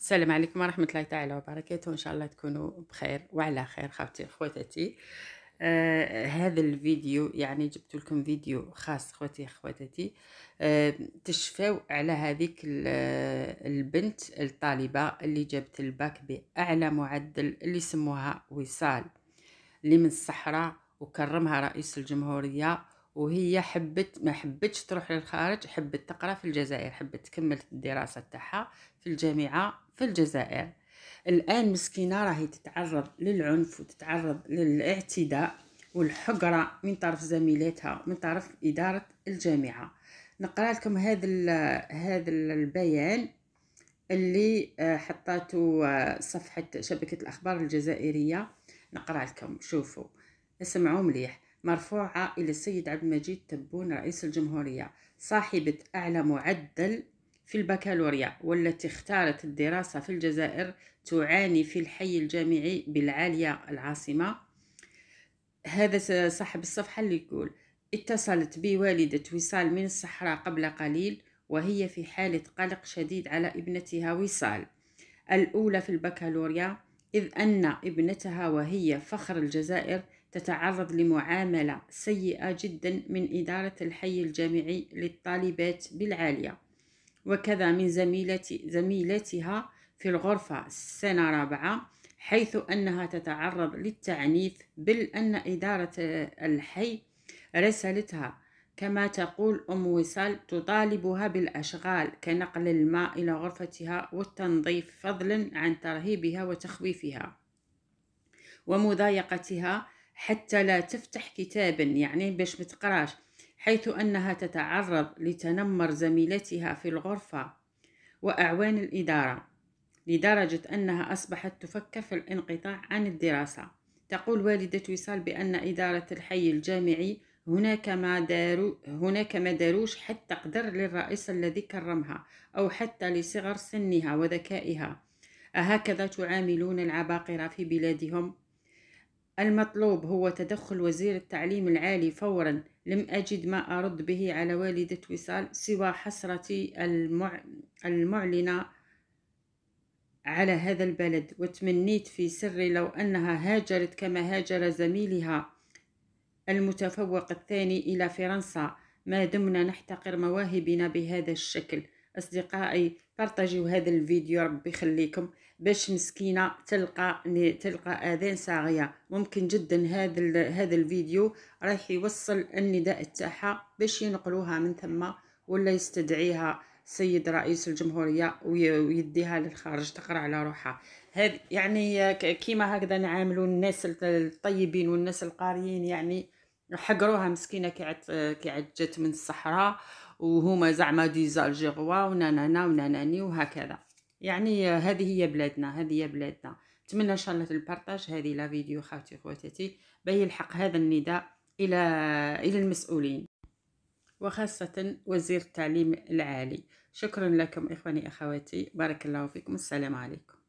السلام عليكم ورحمه الله تعالى وبركاته ان شاء الله تكونوا بخير وعلى خير خوتي خواتاتي آه هذا الفيديو يعني جبت لكم فيديو خاص خوتي خواتاتي آه تشفاو على هذيك آه، البنت الطالبه اللي جابت الباك باعلى معدل اللي سموها وصال اللي من الصحراء وكرمها رئيس الجمهوريه وهي حبت ما حبتش تروح للخارج حبت تقرا في الجزائر حبت تكمل الدراسه تاعها في الجامعه في الجزائر الآن مسكينة راهي تتعرض للعنف وتتعرض للاعتداء والحقرة من طرف زميلاتها من طرف إدارة الجامعة نقرأ لكم هذا هذا البيان اللي آه، حطاته آه، صفحة شبكة الأخبار الجزائرية نقرأ لكم شوفوا اسمعوا مليح مرفوعة إلى السيد عبد المجيد تبون رئيس الجمهورية صاحبة أعلى معدل في البكالوريا والتي اختارت الدراسة في الجزائر تعاني في الحي الجامعي بالعالية العاصمة هذا صاحب الصفحة اللي يقول اتصلت بي والدة وصال من الصحراء قبل قليل وهي في حالة قلق شديد على ابنتها وصال الأولى في البكالوريا إذ أن ابنتها وهي فخر الجزائر تتعرض لمعاملة سيئة جدا من إدارة الحي الجامعي للطالبات بالعالية وكذا من زميلتي زميلتها في الغرفة سنة رابعة حيث أنها تتعرض للتعنيف بل أن إدارة الحي رسلتها كما تقول أم وصال تطالبها بالأشغال كنقل الماء إلى غرفتها والتنظيف فضلا عن ترهيبها وتخويفها ومضايقتها حتى لا تفتح كتابا يعني باش متقراش حيث أنها تتعرض لتنمر زميلتها في الغرفة وأعوان الإدارة لدرجة أنها أصبحت تفكر في الانقطاع عن الدراسة تقول والدة وصال بأن إدارة الحي الجامعي هناك ما دارو هناك ما داروش حتى قدر للرئيس الذي كرمها أو حتى لصغر سنها وذكائها أهكذا تعاملون العباقرة في بلادهم؟ المطلوب هو تدخل وزير التعليم العالي فورا لم أجد ما أرد به على والدة وصال سوى حسرتي المع... المعلنة على هذا البلد وتمنيت في سري لو أنها هاجرت كما هاجر زميلها المتفوق الثاني إلى فرنسا ما دمنا نحتقر مواهبنا بهذا الشكل اصدقائي بارطاجيو هذا الفيديو ربي يخليكم باش مسكينه تلقى تلقى اذان صاغيه ممكن جدا هذا هذا الفيديو رايح يوصل النداء تاعها باش ينقلوها من ثم ولا يستدعيها سيد رئيس الجمهوريه ويديها للخارج تقرا على روحها هذا يعني كيما هكذا نعاملوا الناس الطيبين والناس القاريين يعني حقروها مسكينه كي عاد جات من الصحراء وهما زعما ديزالجيروا ونانانا وناناني وهكذا يعني هذه هي بلادنا هذه هي بلادنا نتمنى ان شاء الله البارطاج هذه لا فيديو خاوتي خواتاتي باهي يلحق هذا النداء الى الى المسؤولين وخاصة وزير التعليم العالي شكرا لكم إخواني أخواتي بارك الله فيكم السلام عليكم